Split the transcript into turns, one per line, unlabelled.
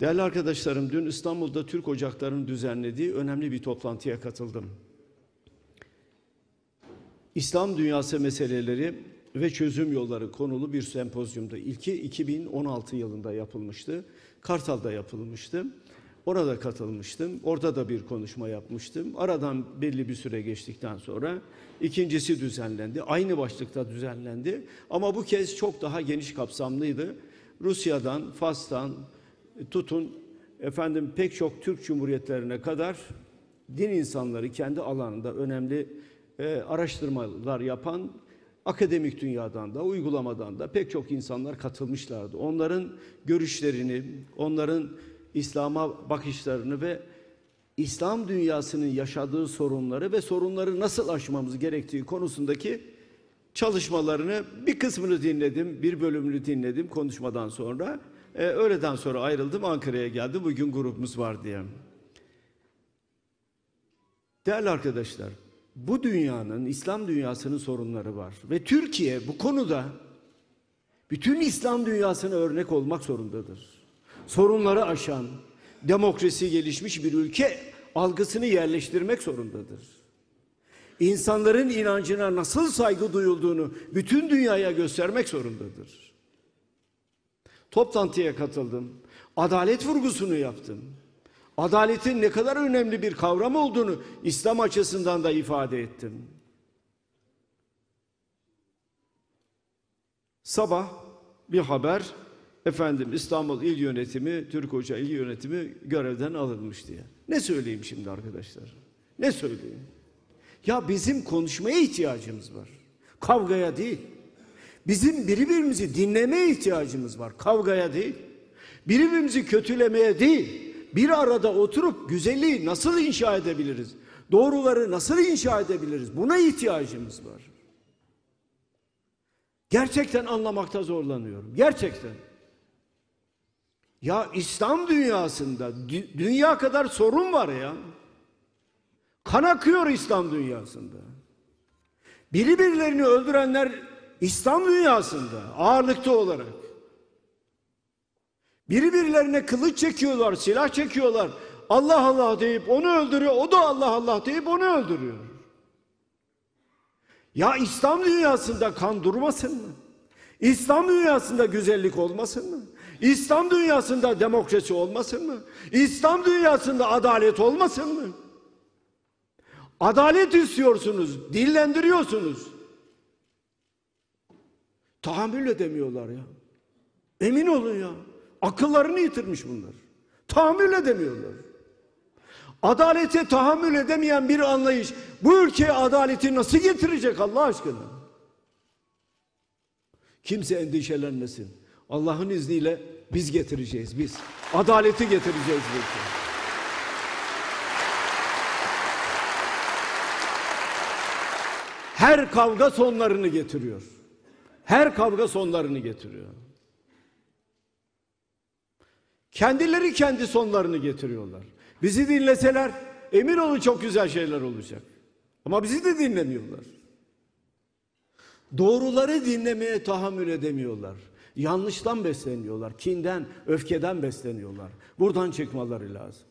Değerli arkadaşlarım, dün İstanbul'da Türk Ocakları'nın düzenlediği önemli bir toplantıya katıldım. İslam dünyası meseleleri ve çözüm yolları konulu bir sempozyumda. İlki 2016 yılında yapılmıştı. Kartal'da yapılmıştı. Orada katılmıştım. Orada da bir konuşma yapmıştım. Aradan belli bir süre geçtikten sonra ikincisi düzenlendi. Aynı başlıkta düzenlendi. Ama bu kez çok daha geniş kapsamlıydı. Rusya'dan, Fas'tan, tutun efendim pek çok Türk Cumhuriyetlerine kadar din insanları kendi alanında önemli e, araştırmalar yapan akademik dünyadan da uygulamadan da pek çok insanlar katılmışlardı. Onların görüşlerini, onların İslam'a bakışlarını ve İslam dünyasının yaşadığı sorunları ve sorunları nasıl aşmamız gerektiği konusundaki çalışmalarını bir kısmını dinledim, bir bölümünü dinledim konuşmadan sonra. E, öğleden sonra ayrıldım, Ankara'ya geldim. Bugün grubumuz var diye. Değerli arkadaşlar, bu dünyanın, İslam dünyasının sorunları var. Ve Türkiye bu konuda bütün İslam dünyasına örnek olmak zorundadır. Sorunları aşan, demokrasi gelişmiş bir ülke algısını yerleştirmek zorundadır insanların inancına nasıl saygı duyulduğunu bütün dünyaya göstermek zorundadır. Toplantıya katıldım. Adalet vurgusunu yaptım. Adaletin ne kadar önemli bir kavram olduğunu İslam açısından da ifade ettim. Sabah bir haber efendim İstanbul İl Yönetimi, Türk Hoca İl Yönetimi görevden alınmış diye. Ne söyleyeyim şimdi arkadaşlar? Ne söyleyeyim? Ya bizim konuşmaya ihtiyacımız var. Kavgaya değil. Bizim birbirimizi dinlemeye ihtiyacımız var. Kavgaya değil. Birbirimizi kötülemeye değil. Bir arada oturup güzelliği nasıl inşa edebiliriz? Doğruları nasıl inşa edebiliriz? Buna ihtiyacımız var. Gerçekten anlamakta zorlanıyorum. Gerçekten. Ya İslam dünyasında dü dünya kadar sorun var ya. Kan akıyor İslam dünyasında. Biri birilerini öldürenler İslam dünyasında ağırlıkta olarak. Biri birilerine kılıç çekiyorlar, silah çekiyorlar. Allah Allah deyip onu öldürüyor, o da Allah Allah deyip onu öldürüyor. Ya İslam dünyasında kan durmasın mı? İslam dünyasında güzellik olmasın mı? İslam dünyasında demokrasi olmasın mı? İslam dünyasında adalet olmasın mı? Adalet istiyorsunuz, dillendiriyorsunuz. Tahammül edemiyorlar ya. Emin olun ya. Akıllarını yitirmiş bunlar. Tahammül edemiyorlar. Adalete tahammül edemeyen bir anlayış bu ülkeye adaleti nasıl getirecek Allah aşkına? Kimse endişelenmesin. Allah'ın izniyle biz getireceğiz biz. Adaleti getireceğiz bu ülkeye. Her kavga sonlarını getiriyor. Her kavga sonlarını getiriyor. Kendileri kendi sonlarını getiriyorlar. Bizi dinleseler emin olun çok güzel şeyler olacak. Ama bizi de dinlemiyorlar. Doğruları dinlemeye tahammül edemiyorlar. Yanlıştan besleniyorlar. Kinden, öfkeden besleniyorlar. Buradan çıkmaları lazım.